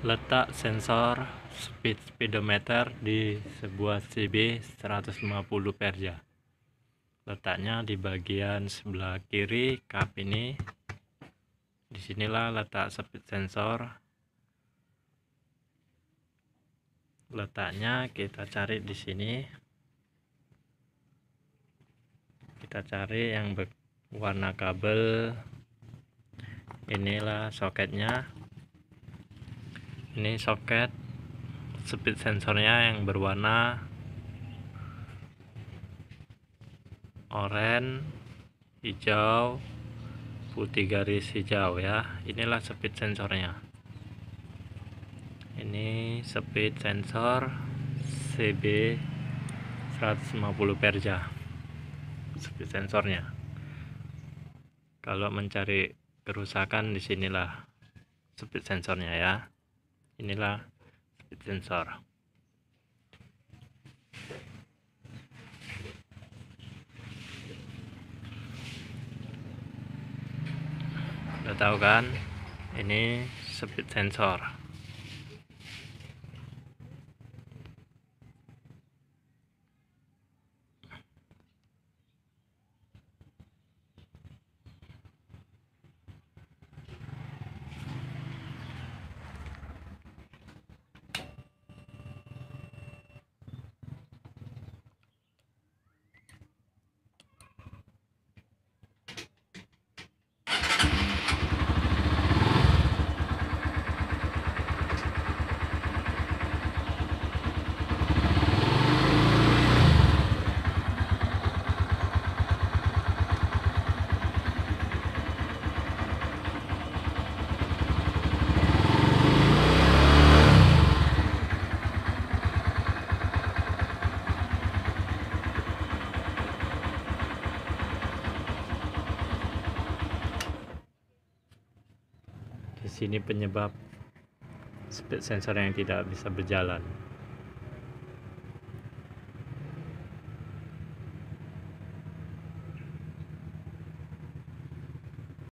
letak sensor speed speedometer di sebuah CB 150 Perja letaknya di bagian sebelah kiri kap ini disinilah letak speed sensor letaknya kita cari di sini kita cari yang berwarna kabel inilah soketnya ini soket speed sensornya yang berwarna oranye hijau putih garis hijau ya inilah speed sensornya ini speed sensor CB 150 perja speed sensornya kalau mencari kerusakan disinilah speed sensornya ya inilah speed sensor udah tahu kan ini speed sensor di sini penyebab speed sensor yang tidak bisa berjalan